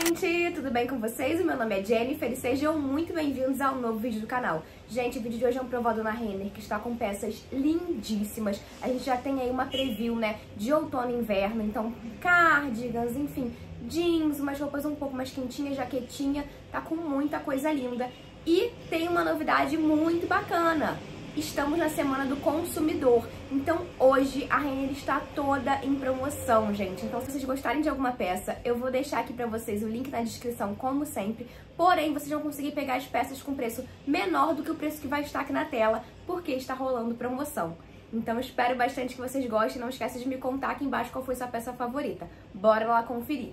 gente! Tudo bem com vocês? O meu nome é Jennifer e sejam muito bem-vindos ao novo vídeo do canal. Gente, o vídeo de hoje é um provado na Renner, que está com peças lindíssimas. A gente já tem aí uma preview, né, de outono e inverno, então cardigans, enfim, jeans, umas roupas um pouco mais quentinhas, jaquetinha, tá com muita coisa linda. E tem uma novidade muito bacana, estamos na semana do consumidor. Então hoje a Renner está toda em promoção, gente. Então se vocês gostarem de alguma peça, eu vou deixar aqui pra vocês o link na descrição, como sempre. Porém, vocês vão conseguir pegar as peças com preço menor do que o preço que vai estar aqui na tela, porque está rolando promoção. Então espero bastante que vocês gostem. Não esqueça de me contar aqui embaixo qual foi sua peça favorita. Bora lá conferir!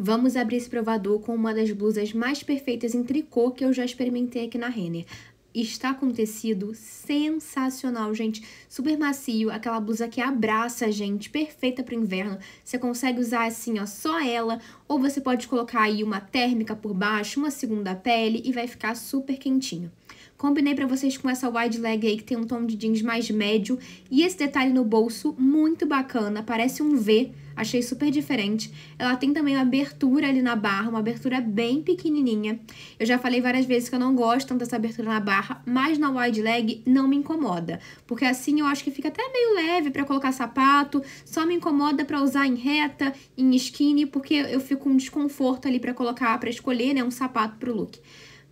Vamos abrir esse provador com uma das blusas mais perfeitas em tricô que eu já experimentei aqui na Renner está com tecido sensacional, gente. Super macio, aquela blusa que abraça a gente, perfeita para o inverno. Você consegue usar assim, ó, só ela, ou você pode colocar aí uma térmica por baixo, uma segunda pele e vai ficar super quentinho. Combinei para vocês com essa wide leg aí, que tem um tom de jeans mais médio. E esse detalhe no bolso, muito bacana, parece um V, achei super diferente. Ela tem também uma abertura ali na barra, uma abertura bem pequenininha. Eu já falei várias vezes que eu não gosto tanto dessa abertura na barra, mas na wide leg não me incomoda, porque assim eu acho que fica até meio leve para colocar sapato, só me incomoda para usar em reta, em skinny, porque eu fico com um desconforto ali para colocar, para escolher, né, um sapato pro look.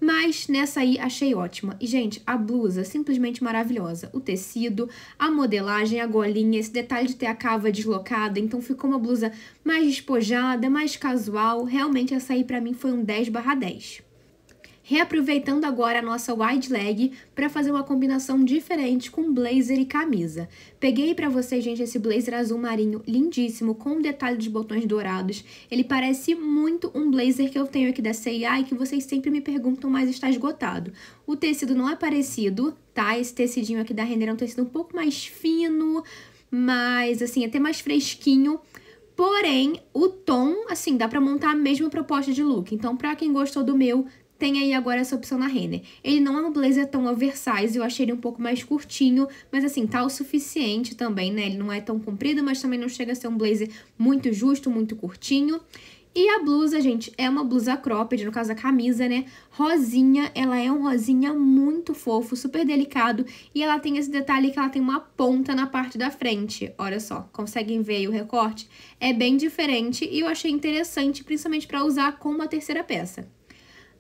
Mas nessa aí achei ótima. E, gente, a blusa simplesmente maravilhosa. O tecido, a modelagem, a golinha, esse detalhe de ter a cava deslocada. Então ficou uma blusa mais despojada, mais casual. Realmente essa aí pra mim foi um 10 barra 10 reaproveitando agora a nossa wide leg para fazer uma combinação diferente com blazer e camisa. Peguei para vocês, gente, esse blazer azul marinho lindíssimo, com detalhe de botões dourados. Ele parece muito um blazer que eu tenho aqui da C&A e que vocês sempre me perguntam, mas está esgotado. O tecido não é parecido, tá? Esse tecidinho aqui da Renner é um tecido um pouco mais fino, mas, assim, até mais fresquinho. Porém, o tom, assim, dá pra montar a mesma proposta de look. Então, pra quem gostou do meu, tem aí agora essa opção na Renner. Ele não é um blazer tão oversize, eu achei ele um pouco mais curtinho, mas assim, tá o suficiente também, né? Ele não é tão comprido, mas também não chega a ser um blazer muito justo, muito curtinho. E a blusa, gente, é uma blusa cropped, no caso a camisa, né? Rosinha, ela é um rosinha muito fofo, super delicado. E ela tem esse detalhe que ela tem uma ponta na parte da frente. Olha só, conseguem ver aí o recorte? É bem diferente e eu achei interessante, principalmente para usar com uma terceira peça.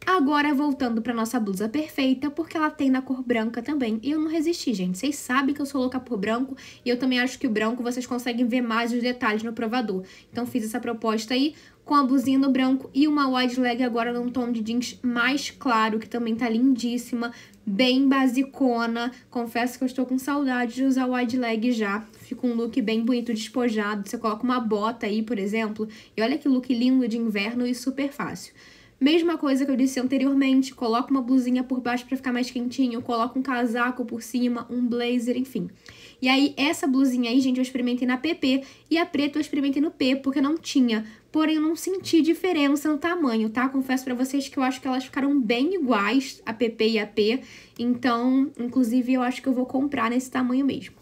Agora, voltando pra nossa blusa perfeita, porque ela tem na cor branca também. E eu não resisti, gente. Vocês sabem que eu sou louca por branco, e eu também acho que o branco vocês conseguem ver mais os detalhes no provador. Então, fiz essa proposta aí com a blusinha no branco e uma wide leg agora num tom de jeans mais claro, que também tá lindíssima, bem basicona. Confesso que eu estou com saudade de usar wide leg já. Fica um look bem bonito, despojado. Você coloca uma bota aí, por exemplo, e olha que look lindo de inverno e super fácil. Mesma coisa que eu disse anteriormente, coloca uma blusinha por baixo para ficar mais quentinho, coloca um casaco por cima, um blazer, enfim. E aí, essa blusinha aí, gente, eu experimentei na PP e a preta eu experimentei no P, porque não tinha. Porém, eu não senti diferença no tamanho, tá? Confesso para vocês que eu acho que elas ficaram bem iguais, a PP e a P. Então, inclusive, eu acho que eu vou comprar nesse tamanho mesmo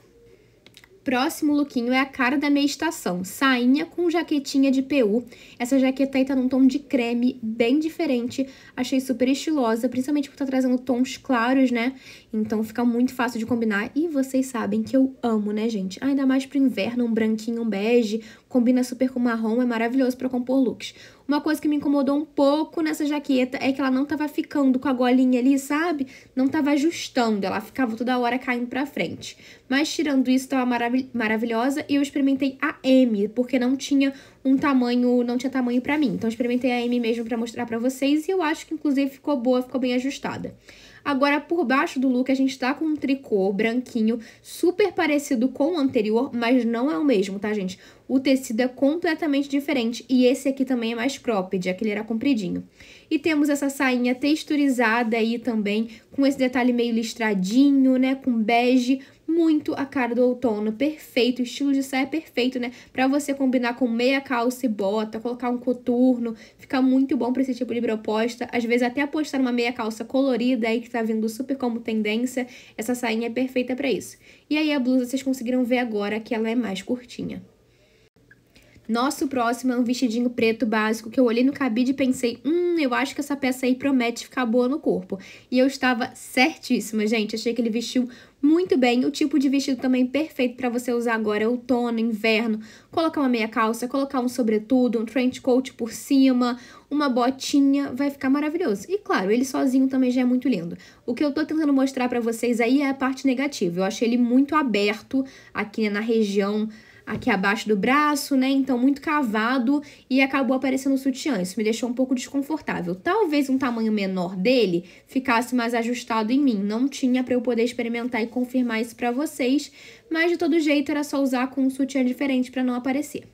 próximo lookinho é a cara da meia estação. Sainha com jaquetinha de PU. Essa jaqueta aí tá num tom de creme bem diferente. Achei super estilosa, principalmente porque tá trazendo tons claros, né? Então fica muito fácil de combinar. E vocês sabem que eu amo, né, gente? Ainda mais pro inverno, um branquinho, um bege. Combina super com marrom, é maravilhoso pra compor looks. Uma coisa que me incomodou um pouco nessa jaqueta é que ela não tava ficando com a golinha ali, sabe? Não tava ajustando, ela ficava toda hora caindo pra frente. Mas tirando isso, tava marav maravilhosa e eu experimentei a M, porque não tinha um tamanho, não tinha tamanho pra mim. Então experimentei a M mesmo pra mostrar pra vocês e eu acho que inclusive ficou boa, ficou bem ajustada. Agora, por baixo do look, a gente tá com um tricô branquinho, super parecido com o anterior, mas não é o mesmo, tá, gente? O tecido é completamente diferente e esse aqui também é mais cropped, aquele era compridinho. E temos essa sainha texturizada aí também, com esse detalhe meio listradinho, né, com bege, muito a cara do outono, perfeito, o estilo de saia é perfeito, né? Pra você combinar com meia calça e bota, colocar um coturno, fica muito bom pra esse tipo de proposta. Às vezes até apostar numa meia calça colorida aí que tá vindo super como tendência, essa sainha é perfeita para isso. E aí a blusa vocês conseguiram ver agora que ela é mais curtinha. Nosso próximo é um vestidinho preto básico que eu olhei no cabide e pensei, hum, eu acho que essa peça aí promete ficar boa no corpo. E eu estava certíssima, gente. Achei que ele vestiu muito bem. O tipo de vestido também perfeito para você usar agora, é outono, inverno. Colocar uma meia calça, colocar um sobretudo, um trench coat por cima, uma botinha, vai ficar maravilhoso. E claro, ele sozinho também já é muito lindo. O que eu tô tentando mostrar para vocês aí é a parte negativa. Eu achei ele muito aberto aqui né, na região aqui abaixo do braço, né? Então, muito cavado e acabou aparecendo o sutiã. Isso me deixou um pouco desconfortável. Talvez um tamanho menor dele ficasse mais ajustado em mim. Não tinha para eu poder experimentar e confirmar isso para vocês, mas de todo jeito era só usar com um sutiã diferente para não aparecer.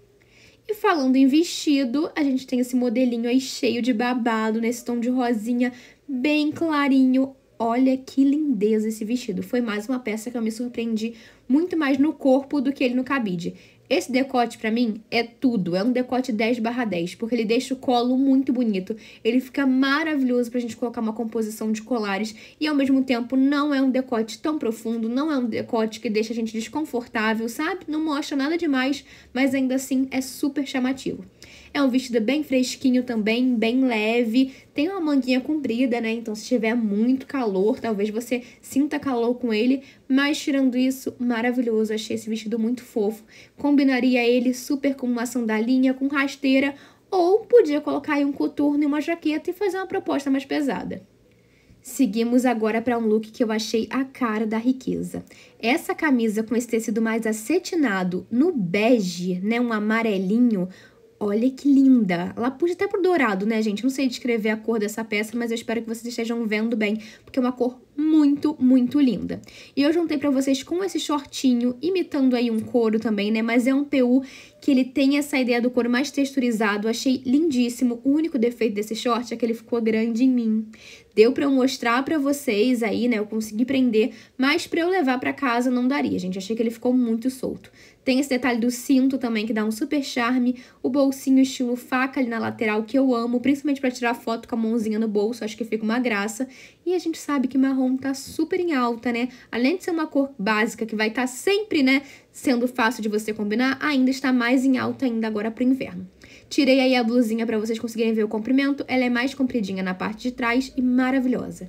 E falando em vestido, a gente tem esse modelinho aí cheio de babado, nesse tom de rosinha bem clarinho, Olha que lindeza esse vestido. Foi mais uma peça que eu me surpreendi muito mais no corpo do que ele no cabide. Esse decote, para mim, é tudo. É um decote 10 barra 10, porque ele deixa o colo muito bonito. Ele fica maravilhoso pra gente colocar uma composição de colares. E, ao mesmo tempo, não é um decote tão profundo, não é um decote que deixa a gente desconfortável, sabe? Não mostra nada demais, mas ainda assim é super chamativo. É um vestido bem fresquinho também, bem leve, tem uma manguinha comprida, né? Então, se tiver muito calor, talvez você sinta calor com ele. Mas, tirando isso, maravilhoso. Achei esse vestido muito fofo. Combinaria ele super com uma sandalinha, com rasteira. Ou podia colocar aí um coturno e uma jaqueta e fazer uma proposta mais pesada. Seguimos agora para um look que eu achei a cara da riqueza. Essa camisa com esse tecido mais acetinado no bege, né, um amarelinho, Olha que linda! Ela puxa até pro dourado, né, gente? Não sei descrever a cor dessa peça, mas eu espero que vocês estejam vendo bem, porque é uma cor muito, muito linda. E eu juntei para vocês com esse shortinho, imitando aí um couro também, né? Mas é um PU que ele tem essa ideia do couro mais texturizado. Achei lindíssimo. O único defeito desse short é que ele ficou grande em mim. Deu para eu mostrar para vocês aí, né? Eu consegui prender, mas para eu levar para casa não daria, gente. Achei que ele ficou muito solto. Tem esse detalhe do cinto também, que dá um super charme. O bolsinho estilo faca ali na lateral, que eu amo, principalmente para tirar foto com a mãozinha no bolso. Acho que fica uma graça. E a gente sabe que marrom marrom tá super em alta, né? Além de ser uma cor básica que vai estar tá sempre, né, sendo fácil de você combinar, ainda está mais em alta ainda agora pro inverno. Tirei aí a blusinha para vocês conseguirem ver o comprimento, ela é mais compridinha na parte de trás e maravilhosa.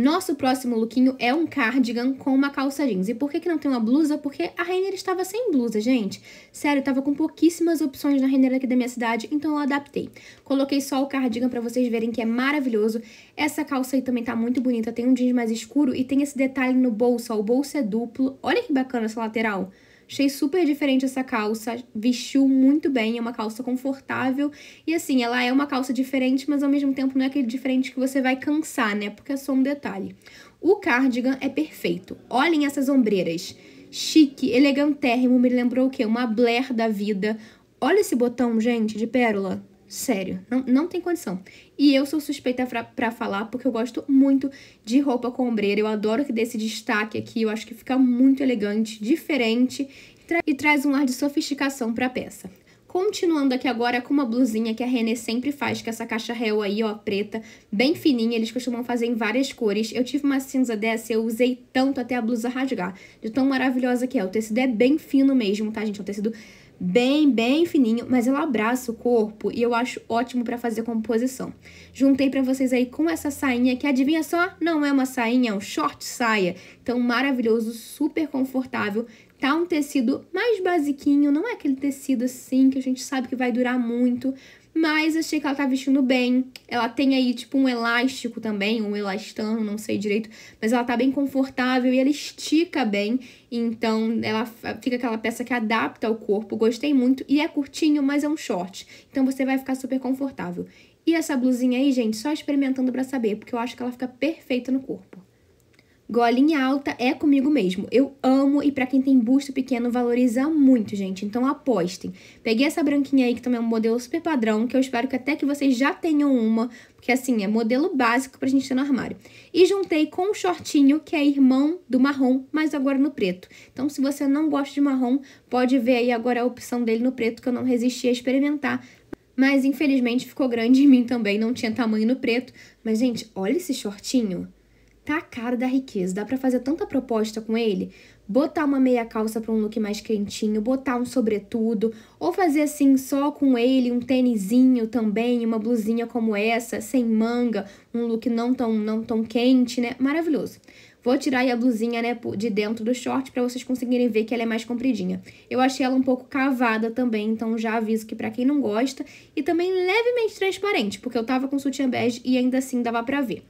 Nosso próximo lookinho é um cardigan com uma calça jeans. E por que, que não tem uma blusa? Porque a Rainer estava sem blusa, gente. Sério, estava com pouquíssimas opções na Rainer aqui da minha cidade, então eu adaptei. Coloquei só o cardigan para vocês verem que é maravilhoso. Essa calça aí também tá muito bonita, tem um jeans mais escuro e tem esse detalhe no bolso, ó. O bolso é duplo. Olha que bacana essa lateral. Achei super diferente essa calça, vestiu muito bem, é uma calça confortável. E assim, ela é uma calça diferente, mas ao mesmo tempo não é aquele diferente que você vai cansar, né? Porque é só um detalhe. O cardigan é perfeito. Olhem essas ombreiras. Chique, elegantérrimo, me lembrou o quê? Uma Blair da vida. Olha esse botão, gente, de pérola. Sério, não, não tem condição. E eu sou suspeita para falar porque eu gosto muito de roupa com ombreira. Eu adoro que dê esse destaque aqui. Eu acho que fica muito elegante, diferente e, tra e traz um ar de sofisticação para a peça. Continuando aqui agora com uma blusinha que a René sempre faz, que é essa caixa réu aí, ó, preta, bem fininha, eles costumam fazer em várias cores. Eu tive uma cinza dessa, eu usei tanto até a blusa rasgar, de tão maravilhosa que é. O tecido é bem fino mesmo, tá, gente? É um tecido bem, bem fininho, mas ela abraça o corpo e eu acho ótimo para fazer composição. Juntei para vocês aí com essa sainha que adivinha só, não é uma sainha, é um short saia. Então maravilhoso, super confortável. Tá um tecido mais basiquinho, não é aquele tecido assim que a gente sabe que vai durar muito, mas achei que ela tá vestindo bem. Ela tem aí, tipo, um elástico também, um elastano, não sei direito. Mas ela tá bem confortável e ela estica bem. Então, ela fica aquela peça que adapta ao corpo. Gostei muito. E é curtinho, mas é um short. Então, você vai ficar super confortável. E essa blusinha aí, gente, só experimentando para saber, porque eu acho que ela fica perfeita no corpo. Golinha alta é comigo mesmo. Eu amo e para quem tem busto pequeno valoriza muito, gente. Então apostem. Peguei essa branquinha aí que também é um modelo super padrão, que eu espero que até que vocês já tenham uma, porque assim, é modelo básico pra gente ter no armário. E juntei com um shortinho que é irmão do marrom, mas agora no preto. Então se você não gosta de marrom, pode ver aí agora a opção dele no preto que eu não resisti a experimentar. Mas infelizmente ficou grande em mim também, não tinha tamanho no preto. Mas gente, olha esse shortinho. Tá a cara da riqueza, dá para fazer tanta proposta com ele, botar uma meia calça para um look mais quentinho, botar um sobretudo, ou fazer assim só com ele, um tênisinho também, uma blusinha como essa, sem manga, um look não tão não tão quente, né? Maravilhoso. Vou tirar aí a blusinha, né, de dentro do short para vocês conseguirem ver que ela é mais compridinha. Eu achei ela um pouco cavada também, então já aviso que para quem não gosta e também levemente transparente, porque eu tava com sutiã bege e ainda assim dava para ver.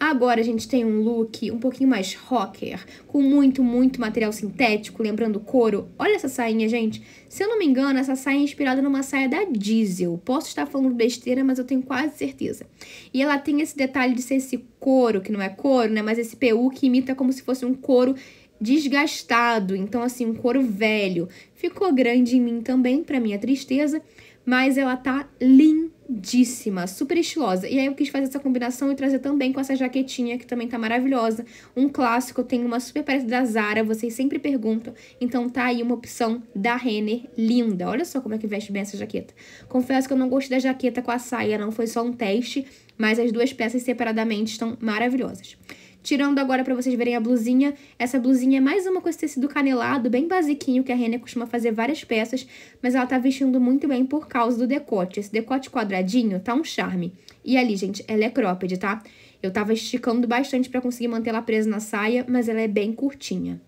Agora a gente tem um look um pouquinho mais rocker, com muito, muito material sintético, lembrando couro. Olha essa sainha, gente. Se eu não me engano, essa saia é inspirada numa saia da Diesel. Posso estar falando besteira, mas eu tenho quase certeza. E ela tem esse detalhe de ser esse couro, que não é couro, né? Mas esse PU que imita como se fosse um couro desgastado, então assim, um couro velho. Ficou grande em mim também, para minha tristeza, mas ela tá linda lindíssima, super estilosa. E aí eu quis fazer essa combinação e trazer também com essa jaquetinha, que também tá maravilhosa. Um clássico, tem uma super parecida da Zara, vocês sempre perguntam. Então tá aí uma opção da Renner, linda. Olha só como é que veste bem essa jaqueta. Confesso que eu não gostei da jaqueta com a saia, não foi só um teste, mas as duas peças separadamente estão maravilhosas. Tirando agora para vocês verem a blusinha, essa blusinha é mais uma com esse tecido canelado, bem basiquinho, que a Renner costuma fazer várias peças, mas ela tá vestindo muito bem por causa do decote. Esse decote quadradinho tá um charme. E ali, gente, ela é cropped, tá? Eu tava esticando bastante para conseguir manter ela presa na saia, mas ela é bem curtinha.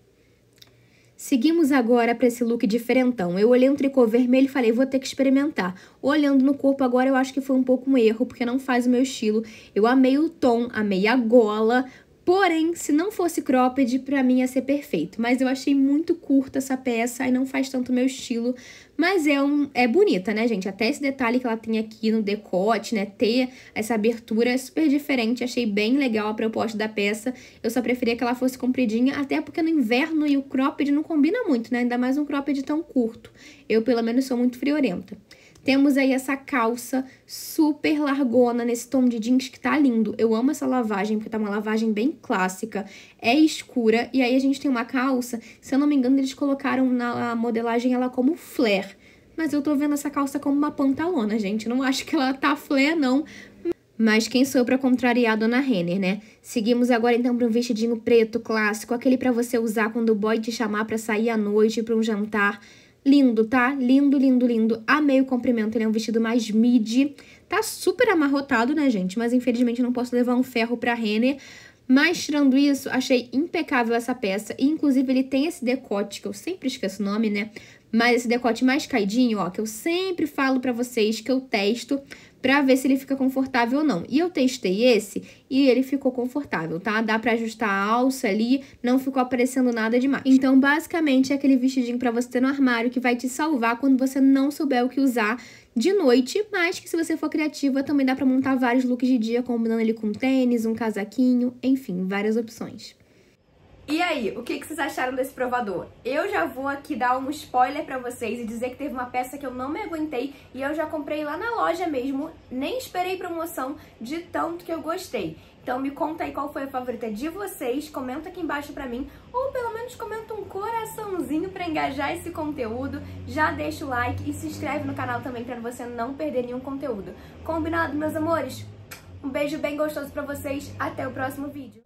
Seguimos agora para esse look diferentão. Eu olhei um tricô vermelho e falei, vou ter que experimentar. Olhando no corpo agora, eu acho que foi um pouco um erro, porque não faz o meu estilo. Eu amei o tom, amei a gola, Porém, se não fosse cropped, para mim ia ser perfeito. Mas eu achei muito curta essa peça e não faz tanto meu estilo. Mas é, um, é bonita, né, gente? Até esse detalhe que ela tem aqui no decote, né? Ter essa abertura é super diferente. Achei bem legal a proposta da peça. Eu só preferia que ela fosse compridinha, até porque no inverno e o cropped não combina muito, né? Ainda mais um cropped tão curto. Eu, pelo menos, sou muito friorenta. Temos aí essa calça super largona nesse tom de jeans que tá lindo. Eu amo essa lavagem, porque tá uma lavagem bem clássica, é escura. E aí a gente tem uma calça, se eu não me engano, eles colocaram na modelagem ela como flare. Mas eu tô vendo essa calça como uma pantalona, gente. Não acho que ela tá flare, não. Mas quem sou eu pra contrariar a Dona Renner, né? Seguimos agora então para um vestidinho preto clássico, aquele para você usar quando o boy te chamar para sair à noite, para um jantar. Lindo, tá? Lindo, lindo, lindo. Amei o comprimento, ele é um vestido mais midi. Tá super amarrotado, né, gente? Mas infelizmente não posso levar um ferro pra Renner. Mas tirando isso, achei impecável essa peça. E, inclusive, ele tem esse decote, que eu sempre esqueço o nome, né? Mas esse decote mais caidinho, ó, que eu sempre falo pra vocês que eu testo para ver se ele fica confortável ou não. E eu testei esse e ele ficou confortável, tá? Dá para ajustar a alça ali, não ficou aparecendo nada demais. Então, basicamente, é aquele vestidinho para você ter no armário que vai te salvar quando você não souber o que usar de noite, mas que se você for criativa, também dá para montar vários looks de dia, combinando ele com tênis, um casaquinho, enfim, várias opções. E aí, o que, vocês acharam desse provador? Eu já vou aqui dar um spoiler pra vocês e dizer que teve uma peça que eu não me aguentei e eu já comprei lá na loja mesmo, nem esperei promoção de tanto que eu gostei. Então me conta aí qual foi a favorita de vocês, comenta aqui embaixo pra mim ou pelo menos comenta um coraçãozinho pra engajar esse conteúdo, já deixa o like e se inscreve no canal também pra você não perder nenhum conteúdo. Combinado, meus amores? Um beijo bem gostoso pra vocês, até o próximo vídeo!